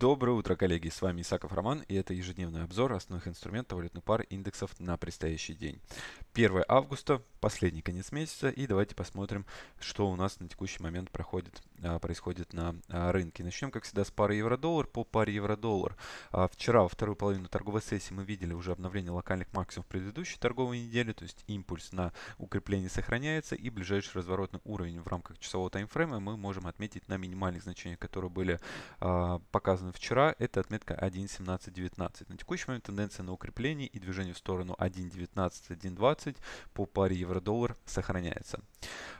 Доброе утро, коллеги! С вами Исаков Роман, и это ежедневный обзор основных инструментов валютных пар индексов на предстоящий день. 1 августа, последний конец месяца, и давайте посмотрим, что у нас на текущий момент проходит а, происходит на а, рынке. Начнем, как всегда, с пары евро-доллар. По паре евро-доллар а, вчера во вторую половину торговой сессии мы видели уже обновление локальных максимумов предыдущей торговой недели, то есть импульс на укрепление сохраняется и ближайший разворотный уровень в рамках часового таймфрейма мы можем отметить на минимальных значениях, которые были показаны вчера. Это отметка 1.1719. На текущий момент тенденция на укрепление и движение в сторону 119 по паре евро-доллар сохраняется.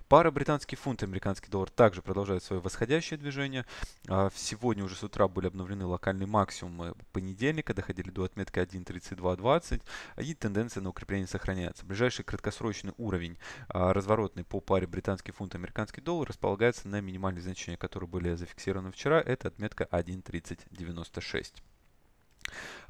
Пара британский фунт и американский доллар также продолжает свое восходящее движение. А, сегодня уже с утра были обновлены локальные максимумы понедельника, доходили до отметки 1.3220 и тенденция на укрепление сохраняется. Ближайший краткосрочный уровень а, разворотный по паре британский фунт американский доллар располагается на минимальные значения, которые были зафиксированы вчера. Это отметка 1.3096.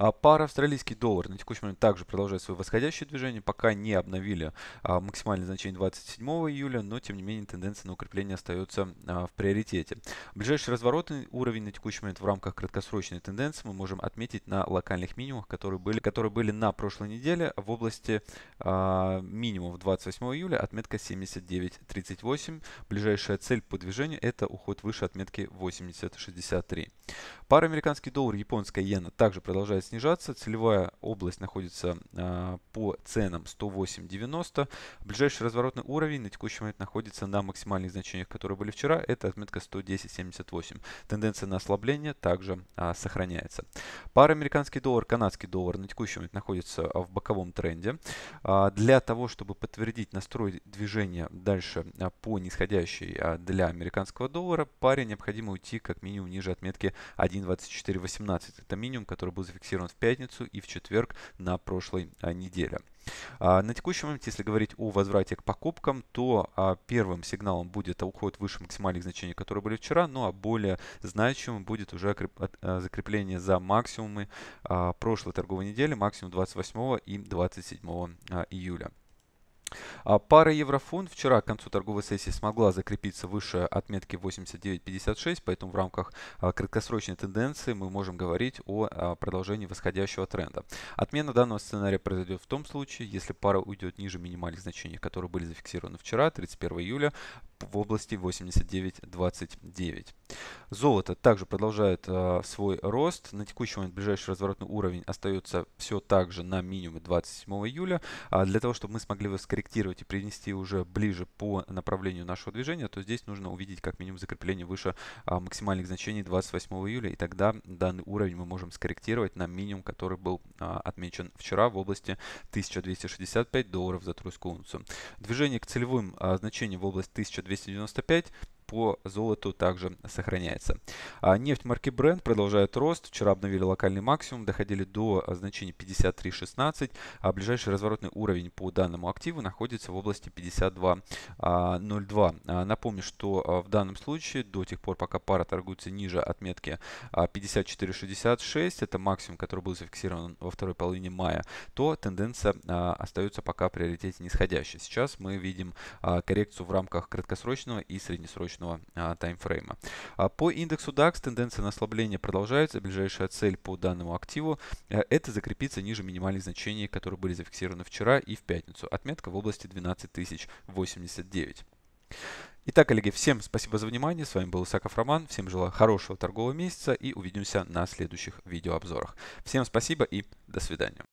А, пара австралийский доллар на текущий момент также продолжает свое восходящее движение, пока не обновили а, максимальное значение 27 июля, но тем не менее тенденция на укрепление остается а, в приоритете. Ближайший разворотный уровень на текущий момент в рамках краткосрочной тенденции мы можем отметить на локальных минимумах, которые были, которые были на прошлой неделе в области а, минимумов 28 июля, отметка 79.38. Ближайшая цель по движению это уход выше отметки 80.63. Пара американский доллар, японская иена также продолжает снижаться. Целевая область находится э, по ценам 108.90. Ближайший разворотный уровень на текущий момент находится на максимальных значениях, которые были вчера. Это отметка 110.78. Тенденция на ослабление также э, сохраняется. Пара американский доллар, канадский доллар на текущий момент находится а, в боковом тренде. Э, для того, чтобы подтвердить настрой движения дальше по нисходящей для американского доллара, паре необходимо уйти как минимум ниже отметки 1.2418. Это минимум, который был зафиксирован зафиксирован в пятницу и в четверг на прошлой а, неделе. А, на текущий момент, если говорить о возврате к покупкам, то а, первым сигналом будет уход выше максимальных значений, которые были вчера, ну а более значимым будет уже закрепление за максимумы прошлой торговой недели, максимум 28 и 27 июля. А пара еврофунт вчера к концу торговой сессии смогла закрепиться выше отметки 89.56, поэтому в рамках а, краткосрочной тенденции мы можем говорить о а, продолжении восходящего тренда. Отмена данного сценария произойдет в том случае, если пара уйдет ниже минимальных значений, которые были зафиксированы вчера, 31 июля, в области 89.29. Золото также продолжает э, свой рост. На текущий момент ближайший разворотный уровень остается все так же на минимуме 27 июля. А для того, чтобы мы смогли его скорректировать, скорректировать и принести уже ближе по направлению нашего движения, то здесь нужно увидеть как минимум закрепление выше а, максимальных значений 28 июля, и тогда данный уровень мы можем скорректировать на минимум, который был а, отмечен вчера в области 1265 долларов за тройскую унцию. Движение к целевым а, значениям в область 1295 по золоту также сохраняется. А нефть марки Brent продолжает рост. Вчера обновили локальный максимум, доходили до а, значения 53.16, а ближайший разворотный уровень по данному активу находится в области 52.02. А, а, напомню, что в данном случае до тех пор, пока пара торгуется ниже отметки 54.66, это максимум, который был зафиксирован во второй половине мая, то тенденция остается пока в приоритете нисходящей. Сейчас мы видим коррекцию в рамках краткосрочного и среднесрочного месячного а, таймфрейма. А, по индексу DAX тенденция на ослабление продолжается. Ближайшая цель по данному активу э, это закрепиться ниже минимальных значений, которые были зафиксированы вчера и в пятницу. Отметка в области 12089. Итак, коллеги, всем спасибо за внимание. С вами был Исаков Роман. Всем желаю хорошего торгового месяца и увидимся на следующих видеообзорах. Всем спасибо и до свидания.